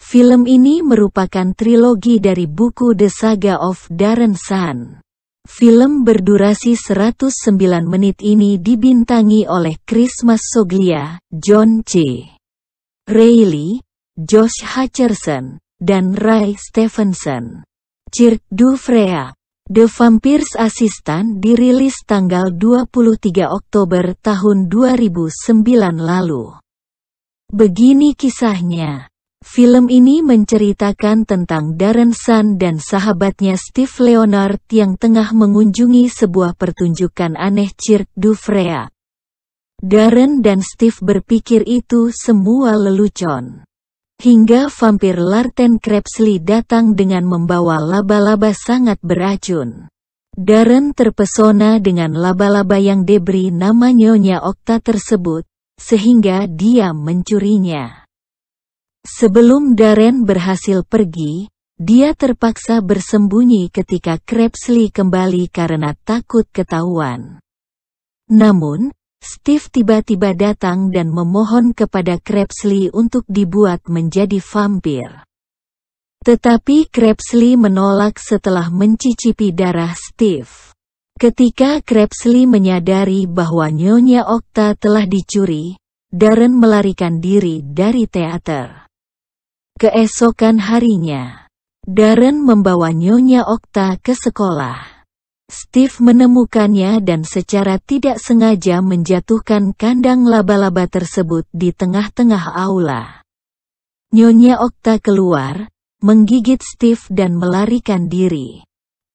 Film ini merupakan trilogi dari buku The Saga of Darren Sun. Film berdurasi 109 menit ini dibintangi oleh Chris Soglia, John C. Reilly, Josh Hutcherson, dan Ray Stevenson. Cirque du Freya, The Vampires Assistant dirilis tanggal 23 Oktober tahun 2009 lalu. Begini kisahnya. Film ini menceritakan tentang Darren Sun dan sahabatnya Steve Leonard yang tengah mengunjungi sebuah pertunjukan aneh Cirque du Freya. Darren dan Steve berpikir itu semua lelucon. Hingga vampir Larten Krebsley datang dengan membawa laba-laba sangat beracun. Darren terpesona dengan laba-laba yang diberi namanya Nyonya Okta tersebut, sehingga dia mencurinya. Sebelum Darren berhasil pergi, dia terpaksa bersembunyi ketika Krebsley kembali karena takut ketahuan. Namun, Steve tiba-tiba datang dan memohon kepada Krebsley untuk dibuat menjadi vampir. Tetapi Krebsley menolak setelah mencicipi darah Steve. Ketika Krebsley menyadari bahwa Nyonya Okta telah dicuri, Darren melarikan diri dari teater. Keesokan harinya, Darren membawa Nyonya Okta ke sekolah. Steve menemukannya dan secara tidak sengaja menjatuhkan kandang laba-laba tersebut di tengah-tengah aula. Nyonya Okta keluar, menggigit Steve dan melarikan diri.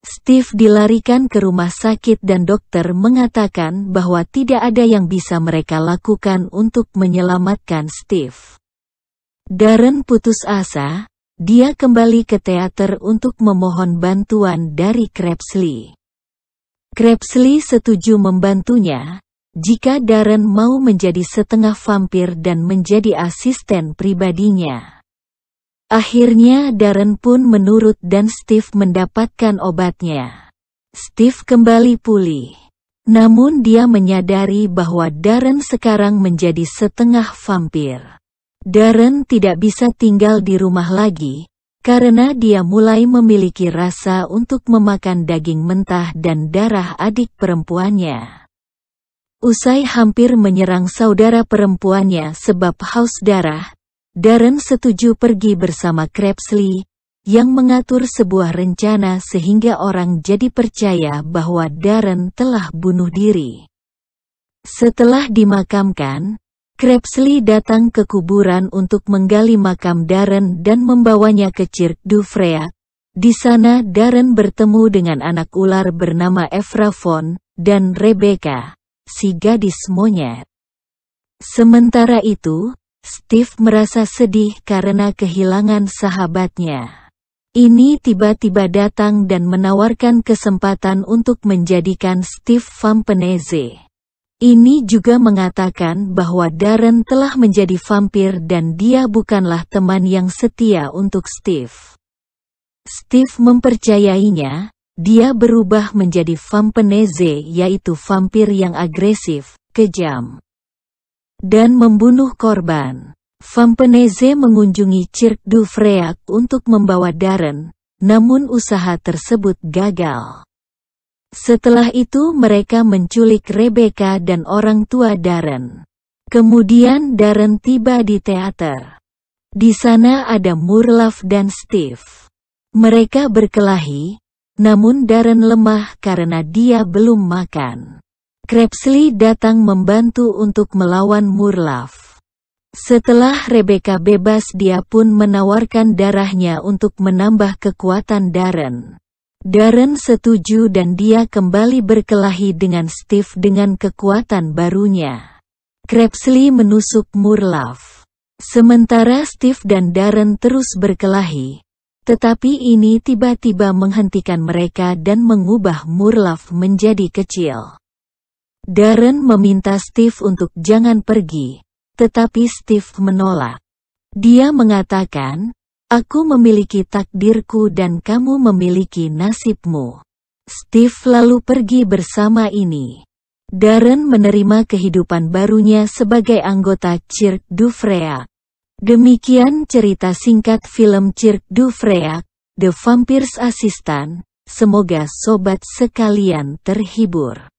Steve dilarikan ke rumah sakit dan dokter mengatakan bahwa tidak ada yang bisa mereka lakukan untuk menyelamatkan Steve. Darren putus asa, dia kembali ke teater untuk memohon bantuan dari Krebsley. Krebsley setuju membantunya, jika Darren mau menjadi setengah vampir dan menjadi asisten pribadinya. Akhirnya Darren pun menurut dan Steve mendapatkan obatnya. Steve kembali pulih. Namun dia menyadari bahwa Darren sekarang menjadi setengah vampir. Darren tidak bisa tinggal di rumah lagi, karena dia mulai memiliki rasa untuk memakan daging mentah dan darah adik perempuannya. Usai hampir menyerang saudara perempuannya sebab haus darah, Darren setuju pergi bersama Krebsley, yang mengatur sebuah rencana sehingga orang jadi percaya bahwa Darren telah bunuh diri. Setelah dimakamkan, Krebsley datang ke kuburan untuk menggali makam Darren dan membawanya ke Cirque du Freya. Di sana Darren bertemu dengan anak ular bernama Evrafon dan Rebecca, si gadis monyet. Sementara itu, Steve merasa sedih karena kehilangan sahabatnya. Ini tiba-tiba datang dan menawarkan kesempatan untuk menjadikan Steve Vampeneze ini juga mengatakan bahwa Darren telah menjadi vampir dan dia bukanlah teman yang setia untuk Steve. Steve mempercayainya, dia berubah menjadi vampeneze yaitu vampir yang agresif, kejam, dan membunuh korban. Vampeneze mengunjungi Cirque du Freak untuk membawa Darren, namun usaha tersebut gagal. Setelah itu mereka menculik Rebecca dan orang tua Darren. Kemudian Darren tiba di teater. Di sana ada Murlaf dan Steve. Mereka berkelahi, namun Darren lemah karena dia belum makan. Krebsley datang membantu untuk melawan Murlaf. Setelah Rebecca bebas dia pun menawarkan darahnya untuk menambah kekuatan Darren. Darren setuju dan dia kembali berkelahi dengan Steve dengan kekuatan barunya. Krebsley menusuk Murlaf. Sementara Steve dan Darren terus berkelahi. Tetapi ini tiba-tiba menghentikan mereka dan mengubah Murlaf menjadi kecil. Darren meminta Steve untuk jangan pergi. Tetapi Steve menolak. Dia mengatakan, Aku memiliki takdirku dan kamu memiliki nasibmu. Steve lalu pergi bersama ini. Darren menerima kehidupan barunya sebagai anggota Cirque du Freak. Demikian cerita singkat film Cirque du Freak, The Vampire's Assistant. Semoga sobat sekalian terhibur.